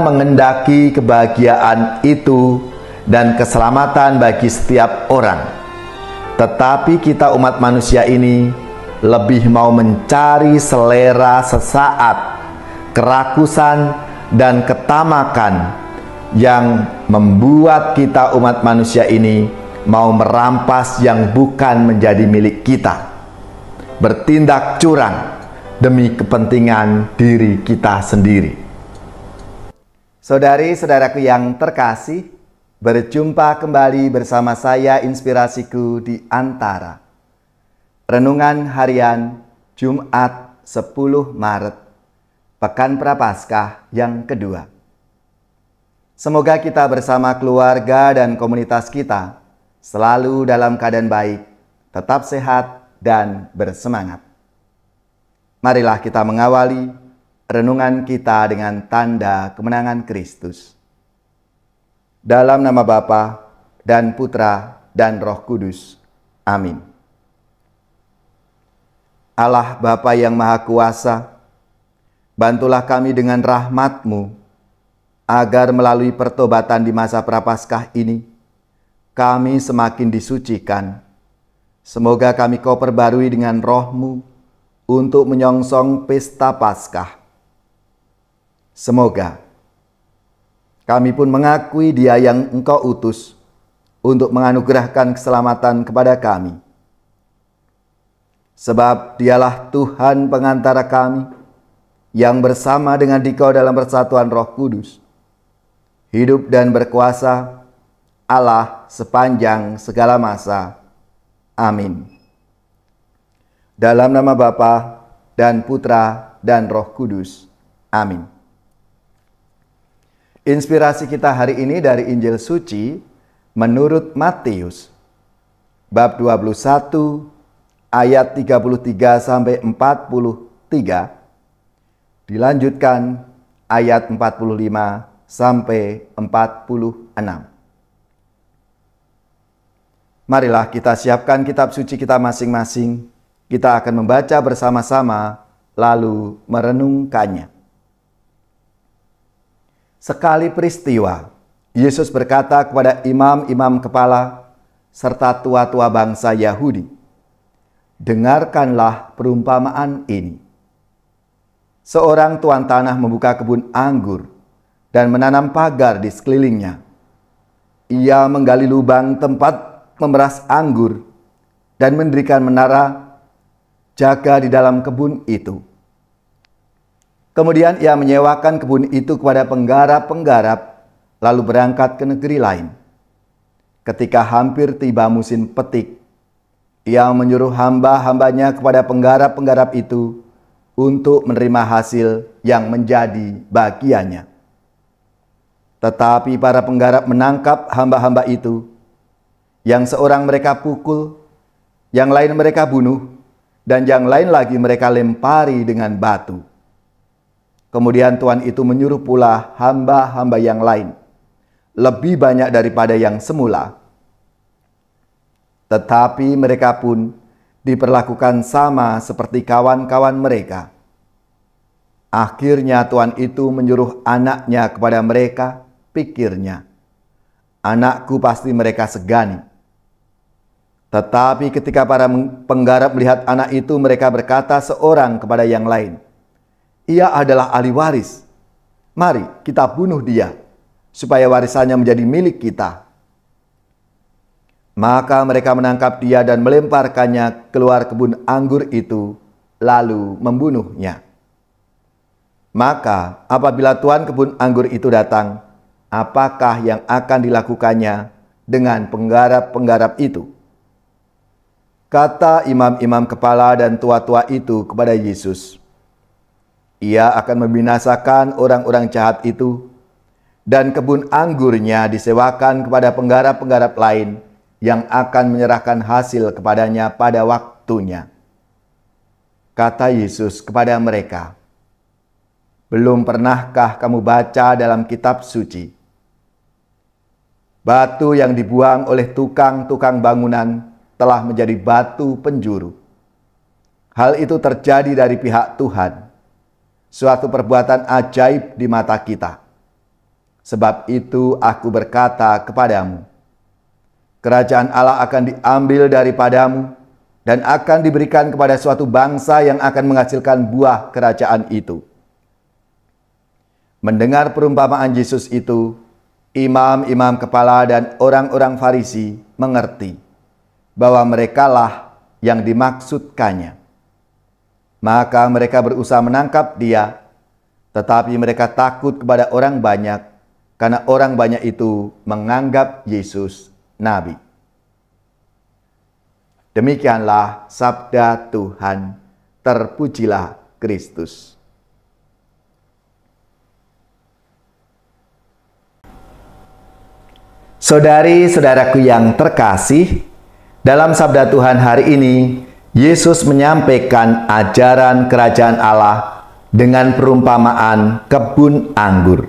mengendaki kebahagiaan itu dan keselamatan bagi setiap orang. Tetapi kita umat manusia ini lebih mau mencari selera sesaat, kerakusan dan ketamakan yang membuat kita umat manusia ini mau merampas yang bukan menjadi milik kita. Bertindak curang demi kepentingan diri kita sendiri. Saudari-saudaraku yang terkasih, berjumpa kembali bersama saya Inspirasiku di Antara. Renungan harian Jumat 10 Maret, Pekan Prapaskah yang kedua. Semoga kita bersama keluarga dan komunitas kita selalu dalam keadaan baik, tetap sehat dan bersemangat. Marilah kita mengawali renungan kita dengan tanda kemenangan Kristus. Dalam nama Bapa dan Putra dan Roh Kudus. Amin. Allah Bapa yang Maha Kuasa, bantulah kami dengan rahmat-Mu, agar melalui pertobatan di masa Prapaskah ini, kami semakin disucikan. Semoga kami kau perbarui dengan rohmu untuk menyongsong pesta Paskah Semoga kami pun mengakui Dia yang Engkau utus untuk menganugerahkan keselamatan kepada kami. Sebab Dialah Tuhan pengantara kami yang bersama dengan Dikau dalam persatuan Roh Kudus, hidup dan berkuasa Allah sepanjang segala masa. Amin. Dalam nama Bapa dan Putra dan Roh Kudus. Amin. Inspirasi kita hari ini dari Injil Suci menurut Matius bab 21 ayat 33 sampai 43 dilanjutkan ayat 45 sampai 46. Marilah kita siapkan kitab suci kita masing-masing. Kita akan membaca bersama-sama lalu merenungkannya. Sekali peristiwa, Yesus berkata kepada imam-imam kepala serta tua-tua bangsa Yahudi, "Dengarkanlah perumpamaan ini. Seorang tuan tanah membuka kebun anggur dan menanam pagar di sekelilingnya. Ia menggali lubang tempat memeras anggur dan mendirikan menara jaga di dalam kebun itu." Kemudian ia menyewakan kebun itu kepada penggarap-penggarap, lalu berangkat ke negeri lain. Ketika hampir tiba musim petik, ia menyuruh hamba-hambanya kepada penggarap-penggarap itu untuk menerima hasil yang menjadi bagiannya. Tetapi para penggarap menangkap hamba-hamba itu, yang seorang mereka pukul, yang lain mereka bunuh, dan yang lain lagi mereka lempari dengan batu. Kemudian Tuhan itu menyuruh pula hamba-hamba yang lain, lebih banyak daripada yang semula. Tetapi mereka pun diperlakukan sama seperti kawan-kawan mereka. Akhirnya Tuhan itu menyuruh anaknya kepada mereka, pikirnya, anakku pasti mereka segani. Tetapi ketika para penggarap melihat anak itu, mereka berkata seorang kepada yang lain, ia adalah ahli waris. Mari kita bunuh dia, supaya warisannya menjadi milik kita. Maka mereka menangkap dia dan melemparkannya keluar kebun anggur itu, lalu membunuhnya. Maka apabila tuan kebun anggur itu datang, apakah yang akan dilakukannya dengan penggarap-penggarap itu? Kata imam-imam kepala dan tua-tua itu kepada Yesus, ia akan membinasakan orang-orang jahat itu, dan kebun anggurnya disewakan kepada penggarap-penggarap lain yang akan menyerahkan hasil kepadanya pada waktunya. Kata Yesus kepada mereka, "Belum pernahkah kamu baca dalam kitab suci? Batu yang dibuang oleh tukang-tukang bangunan telah menjadi batu penjuru." Hal itu terjadi dari pihak Tuhan suatu perbuatan ajaib di mata kita. Sebab itu aku berkata kepadamu, kerajaan Allah akan diambil daripadamu dan akan diberikan kepada suatu bangsa yang akan menghasilkan buah kerajaan itu. Mendengar perumpamaan Yesus itu, imam-imam kepala dan orang-orang Farisi mengerti bahwa merekalah yang dimaksudkannya. Maka mereka berusaha menangkap dia, tetapi mereka takut kepada orang banyak karena orang banyak itu menganggap Yesus nabi. Demikianlah sabda Tuhan. Terpujilah Kristus. Saudari-saudaraku yang terkasih, dalam sabda Tuhan hari ini Yesus menyampaikan ajaran kerajaan Allah dengan perumpamaan kebun anggur,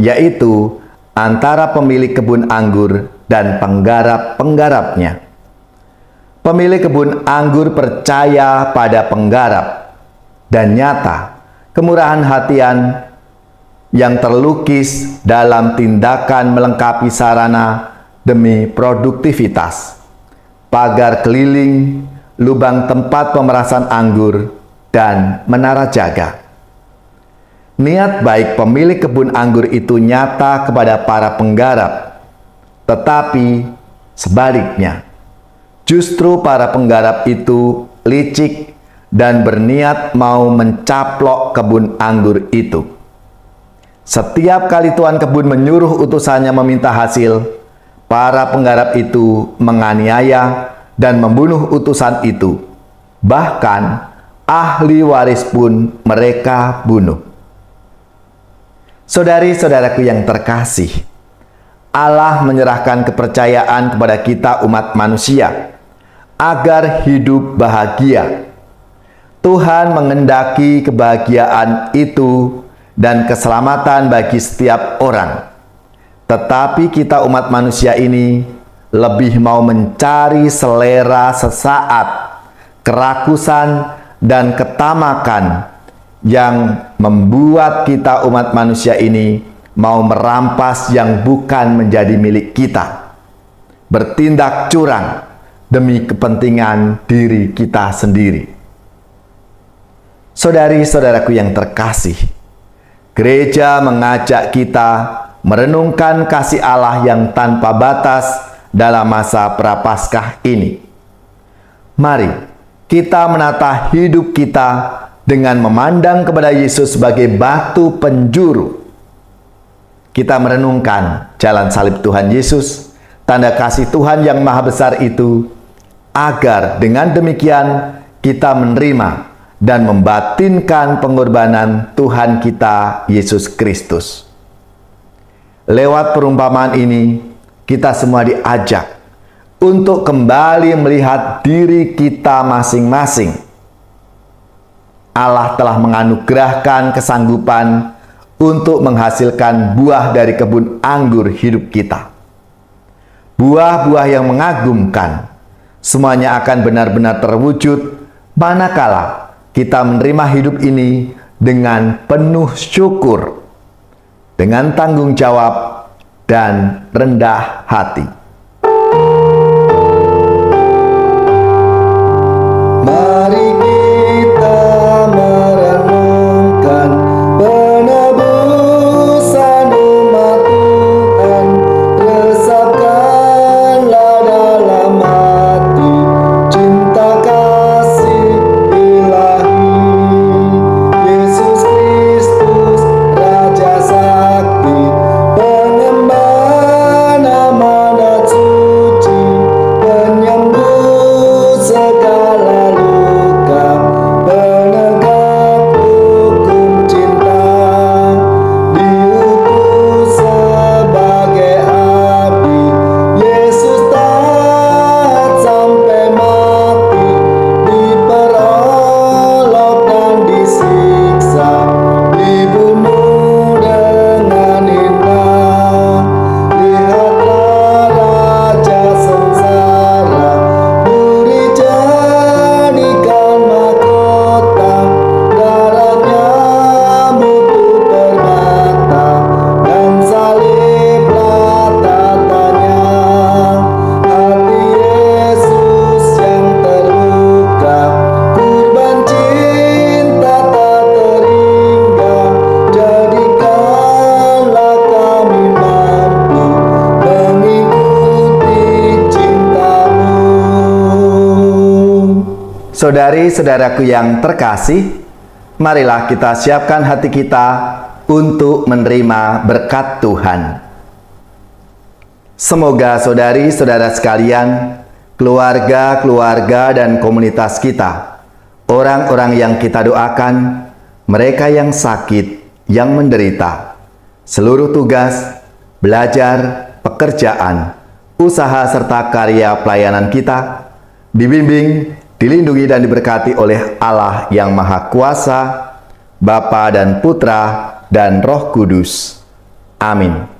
yaitu antara pemilik kebun anggur dan penggarap-penggarapnya. Pemilik kebun anggur percaya pada penggarap, dan nyata kemurahan hatian yang terlukis dalam tindakan melengkapi sarana demi produktivitas, pagar keliling lubang tempat pemerasan anggur, dan menara jaga. Niat baik pemilik kebun anggur itu nyata kepada para penggarap, tetapi sebaliknya, justru para penggarap itu licik dan berniat mau mencaplok kebun anggur itu. Setiap kali tuan kebun menyuruh utusannya meminta hasil, para penggarap itu menganiaya dan membunuh utusan itu. Bahkan ahli waris pun mereka bunuh. Saudari-saudaraku yang terkasih, Allah menyerahkan kepercayaan kepada kita umat manusia agar hidup bahagia. Tuhan mengendaki kebahagiaan itu dan keselamatan bagi setiap orang. Tetapi kita umat manusia ini lebih mau mencari selera sesaat, kerakusan, dan ketamakan yang membuat kita umat manusia ini mau merampas yang bukan menjadi milik kita. Bertindak curang demi kepentingan diri kita sendiri. Saudari-saudaraku yang terkasih, gereja mengajak kita merenungkan kasih Allah yang tanpa batas dalam masa prapaskah ini. Mari kita menata hidup kita dengan memandang kepada Yesus sebagai batu penjuru. Kita merenungkan jalan salib Tuhan Yesus, tanda kasih Tuhan yang maha besar itu, agar dengan demikian kita menerima dan membatinkan pengorbanan Tuhan kita Yesus Kristus. Lewat perumpamaan ini, kita semua diajak untuk kembali melihat diri kita masing-masing. Allah telah menganugerahkan kesanggupan untuk menghasilkan buah dari kebun anggur hidup kita. Buah-buah yang mengagumkan semuanya akan benar-benar terwujud manakala kita menerima hidup ini dengan penuh syukur, dengan tanggung jawab, dan rendah hati. Saudari-saudaraku yang terkasih, marilah kita siapkan hati kita untuk menerima berkat Tuhan. Semoga saudari-saudara sekalian, keluarga-keluarga dan komunitas kita, orang-orang yang kita doakan, mereka yang sakit, yang menderita, seluruh tugas, belajar, pekerjaan, usaha serta karya pelayanan kita, dibimbing dilindungi dan diberkati oleh Allah yang Maha Kuasa, Bapa dan Putra dan Roh Kudus. Amin.